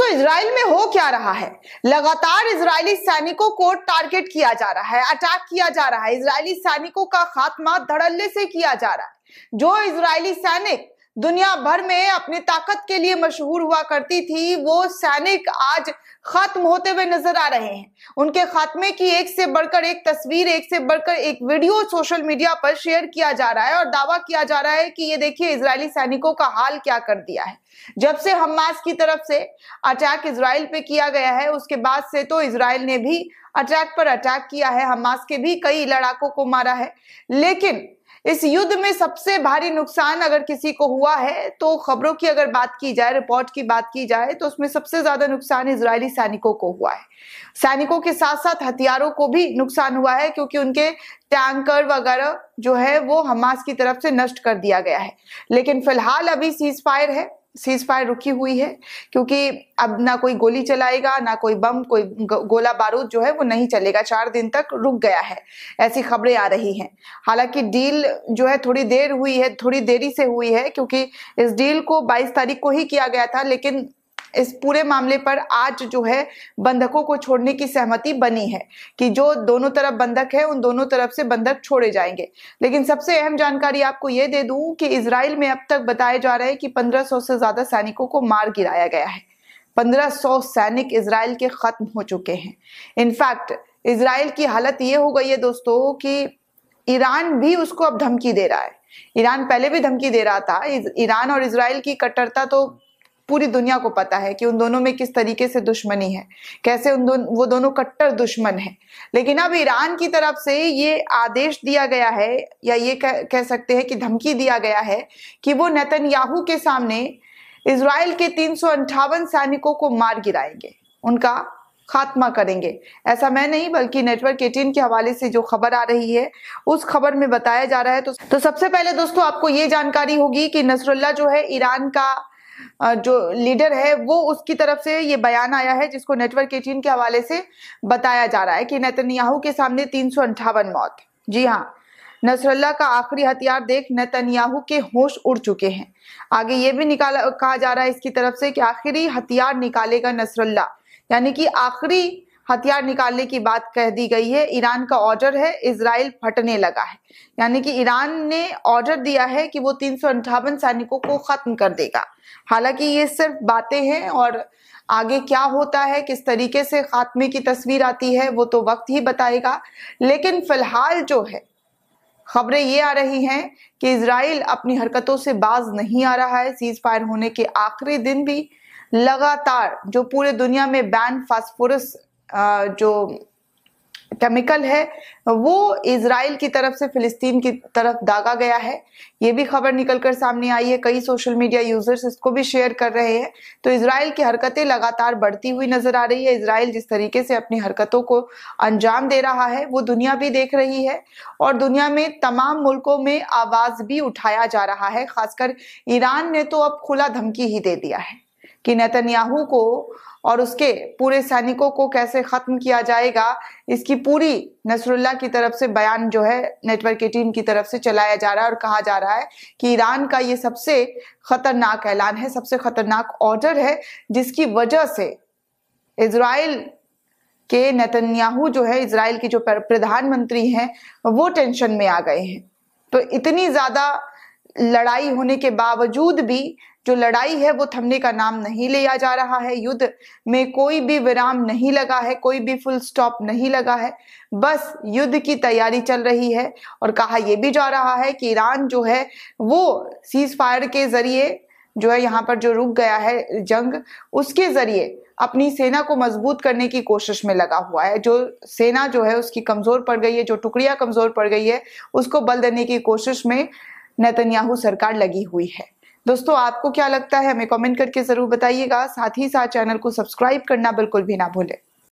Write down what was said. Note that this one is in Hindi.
तो इसराइल में हो क्या रहा है लगातार इसराइली सैनिकों को टारगेट किया जा रहा है अटैक किया जा रहा है इसराइली सैनिकों का खात्मा धड़ल्ले से किया जा रहा है जो इसराइली सैनिक दुनिया भर में अपनी ताकत के लिए मशहूर हुआ करती थी वो सैनिक आज खत्म होते हुए नजर आ रहे हैं उनके खात्मे की एक से बढ़कर एक तस्वीर एक से बढ़कर एक वीडियो सोशल मीडिया पर शेयर किया जा रहा है और दावा किया जा रहा है कि ये देखिए इजरायली सैनिकों का हाल क्या कर दिया है जब से हमास की तरफ से अटैक इसराइल पे किया गया है उसके बाद से तो इसराइल ने भी अटैक पर अटैक किया है हमास के भी कई लड़ाकों को मारा है लेकिन इस युद्ध में सबसे भारी नुकसान अगर किसी को हुआ है तो खबरों की अगर बात की जाए रिपोर्ट की बात की जाए तो उसमें सबसे ज्यादा नुकसान इजरायली सैनिकों को हुआ है सैनिकों के साथ साथ हथियारों को भी नुकसान हुआ है क्योंकि उनके टैंकर वगैरह जो है वो हमास की तरफ से नष्ट कर दिया गया है लेकिन फिलहाल अभी सीज फायर है सीज फायर रुकी हुई है क्योंकि अब ना कोई गोली चलाएगा ना कोई बम कोई गोला बारूद जो है वो नहीं चलेगा चार दिन तक रुक गया है ऐसी खबरें आ रही हैं हालांकि डील जो है थोड़ी देर हुई है थोड़ी देरी से हुई है क्योंकि इस डील को 22 तारीख को ही किया गया था लेकिन इस पूरे मामले पर आज जो है बंधकों को छोड़ने की सहमति बनी है कि जो दोनों तरफ बंधक है उन दोनों तरफ से बंधक छोड़े जाएंगे लेकिन सबसे अहम जानकारी आपको ये दे दूं कि इसराइल में अब तक बताया जा रहा है कि 1500 से ज्यादा सैनिकों को मार गिराया गया है 1500 सैनिक इसराइल के खत्म हो चुके हैं इनफैक्ट इसराइल की हालत ये हो गई है दोस्तों कि ईरान भी उसको अब धमकी दे रहा है ईरान पहले भी धमकी दे रहा था ईरान और इसराइल की कट्टरता तो पूरी दुनिया को पता है कि उन दोनों में किस तरीके से दुश्मनी है कैसे उन दोनों वो दोनों कट्टर दुश्मन है लेकिन अब ईरान की तरफ से ये आदेश दिया गया है या ये कह, कह सकते हैं कि धमकी दिया गया है कि वो नतनयाहू के सामने इसराइल के तीन सैनिकों को मार गिराएंगे उनका खात्मा करेंगे ऐसा मैं नहीं बल्कि नेटवर्क एटीन के हवाले से जो खबर आ रही है उस खबर में बताया जा रहा है तो, तो सबसे पहले दोस्तों आपको ये जानकारी होगी कि नसरुल्ला जो है ईरान का जो लीडर है वो उसकी तरफ से ये बयान आया है जिसको नेटवर्क एटीन के हवाले से बताया जा रहा है कि नेतन्याहू के सामने तीन मौत जी हाँ नसरल्ला का आखिरी हथियार देख नेतन्याहू के होश उड़ चुके हैं आगे ये भी निकाला कहा जा रहा है इसकी तरफ से कि आखिरी हथियार निकालेगा नसरल्ला यानी कि आखिरी हथियार निकालने की बात कह दी गई है ईरान का ऑर्डर है इसराइल फटने लगा है यानी कि ईरान ने ऑर्डर दिया है कि वो तीन सौ अंठावन सैनिकों को खत्म कर देगा हालांकि ये सिर्फ बातें हैं और आगे क्या होता है किस तरीके से खात्मे की तस्वीर आती है वो तो वक्त ही बताएगा लेकिन फिलहाल जो है खबरें ये आ रही हैं कि इसराइल अपनी हरकतों से बाज नहीं आ रहा है सीज फायर होने के आखिरी दिन भी लगातार जो पूरे दुनिया में बैन फास्फोरस जो केमिकल है वो इसराइल की तरफ से फिलिस्तीन की तरफ दागा गया है ये भी खबर निकलकर सामने आई है कई सोशल मीडिया यूजर्स इसको भी शेयर कर रहे हैं तो इसराइल की हरकतें लगातार बढ़ती हुई नजर आ रही है इसराइल जिस तरीके से अपनी हरकतों को अंजाम दे रहा है वो दुनिया भी देख रही है और दुनिया में तमाम मुल्कों में आवाज भी उठाया जा रहा है खासकर ईरान ने तो अब खुला धमकी ही दे दिया है कि नेतन्याहू को और उसके पूरे सैनिकों को कैसे खत्म किया जाएगा इसकी पूरी नसरुल्ला की तरफ से बयान जो है नेटवर्क एटीन की तरफ से चलाया जा रहा है और कहा जा रहा है कि ईरान का ये सबसे खतरनाक ऐलान है सबसे खतरनाक ऑर्डर है जिसकी वजह से इसराइल के नतन्याहू जो है इसराइल के जो प्रधानमंत्री हैं वो टेंशन में आ गए हैं तो इतनी ज्यादा लड़ाई होने के बावजूद भी जो लड़ाई है वो थमने का नाम नहीं लिया जा रहा है युद्ध में कोई भी विराम नहीं लगा है कोई भी फुल स्टॉप नहीं लगा है बस युद्ध की तैयारी चल रही है और कहा यह भी जा रहा है कि ईरान जो है वो सीज फायर के जरिए जो है यहाँ पर जो रुक गया है जंग उसके जरिए अपनी सेना को मजबूत करने की कोशिश में लगा हुआ है जो सेना जो है उसकी कमजोर पड़ गई है जो टुकड़ियां कमजोर पड़ गई है उसको बल देने की कोशिश में नेतन्याहू सरकार लगी हुई है दोस्तों आपको क्या लगता है हमें कमेंट करके जरूर बताइएगा साथ ही साथ चैनल को सब्सक्राइब करना बिल्कुल भी ना भूलें